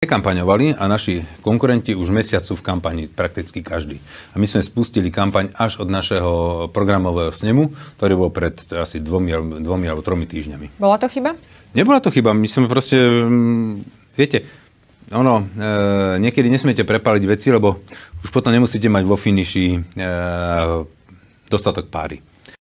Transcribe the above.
Kampaňovali a naši konkurenti už mesiac sú v kampani, prakticky každý. A my sme spustili kampaň až od našeho programového snemu, ktorý bol pred asi dvomi, dvomi alebo tromi týždňami. Bola to chyba? Nebola to chyba. My sme proste, mm, viete, ono, e, niekedy nesmiete prepaliť veci, lebo už potom nemusíte mať vo finiši e, dostatok páry.